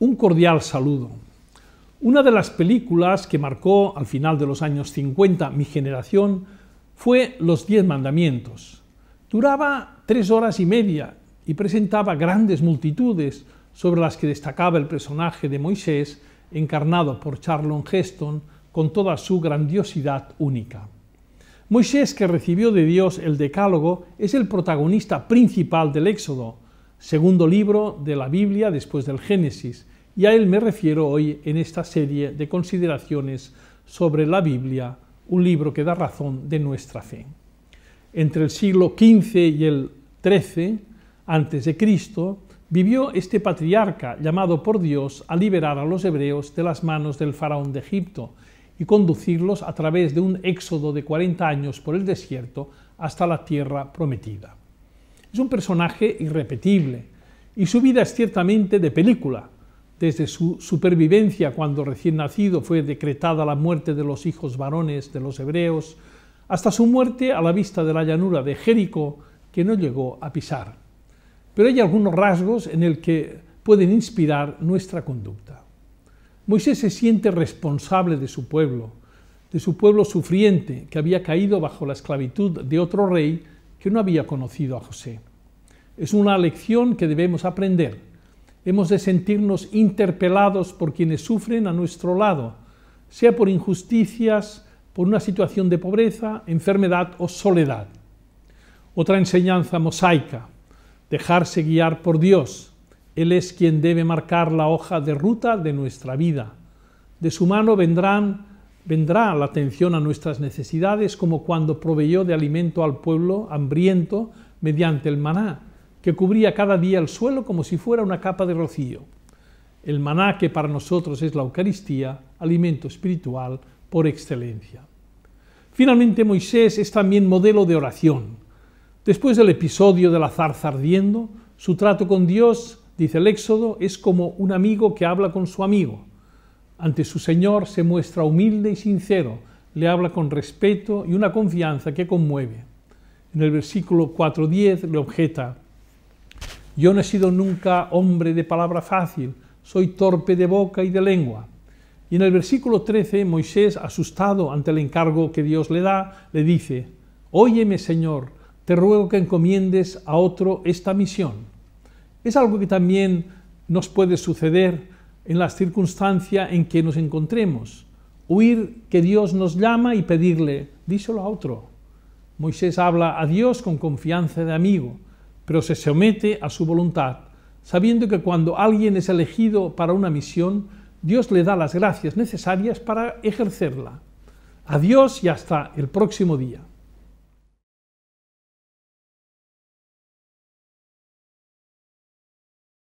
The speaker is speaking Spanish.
Un cordial saludo. Una de las películas que marcó al final de los años 50 mi generación fue Los Diez Mandamientos. Duraba tres horas y media y presentaba grandes multitudes sobre las que destacaba el personaje de Moisés, encarnado por Charlon Heston, con toda su grandiosidad única. Moisés, que recibió de Dios el Decálogo, es el protagonista principal del Éxodo, segundo libro de la Biblia después del Génesis, y a él me refiero hoy en esta serie de consideraciones sobre la Biblia, un libro que da razón de nuestra fe. Entre el siglo XV y el XIII antes de Cristo, vivió este patriarca llamado por Dios a liberar a los hebreos de las manos del faraón de Egipto y conducirlos a través de un éxodo de 40 años por el desierto hasta la tierra prometida. Es un personaje irrepetible y su vida es ciertamente de película, desde su supervivencia cuando recién nacido fue decretada la muerte de los hijos varones de los hebreos, hasta su muerte a la vista de la llanura de Jericó, que no llegó a pisar. Pero hay algunos rasgos en el que pueden inspirar nuestra conducta. Moisés se siente responsable de su pueblo, de su pueblo sufriente que había caído bajo la esclavitud de otro rey que no había conocido a José. Es una lección que debemos aprender hemos de sentirnos interpelados por quienes sufren a nuestro lado, sea por injusticias, por una situación de pobreza, enfermedad o soledad. Otra enseñanza mosaica, dejarse guiar por Dios. Él es quien debe marcar la hoja de ruta de nuestra vida. De su mano vendrán, vendrá la atención a nuestras necesidades como cuando proveyó de alimento al pueblo hambriento mediante el maná que cubría cada día el suelo como si fuera una capa de rocío. El maná que para nosotros es la Eucaristía, alimento espiritual por excelencia. Finalmente Moisés es también modelo de oración. Después del episodio de la zarza ardiendo, su trato con Dios, dice el Éxodo, es como un amigo que habla con su amigo. Ante su Señor se muestra humilde y sincero, le habla con respeto y una confianza que conmueve. En el versículo 4.10 le objeta, yo no he sido nunca hombre de palabra fácil, soy torpe de boca y de lengua. Y en el versículo 13, Moisés, asustado ante el encargo que Dios le da, le dice, Óyeme Señor, te ruego que encomiendes a otro esta misión. Es algo que también nos puede suceder en las circunstancias en que nos encontremos. Huir que Dios nos llama y pedirle, díselo a otro. Moisés habla a Dios con confianza de amigo, pero se somete a su voluntad, sabiendo que cuando alguien es elegido para una misión, Dios le da las gracias necesarias para ejercerla. Adiós y hasta el próximo día.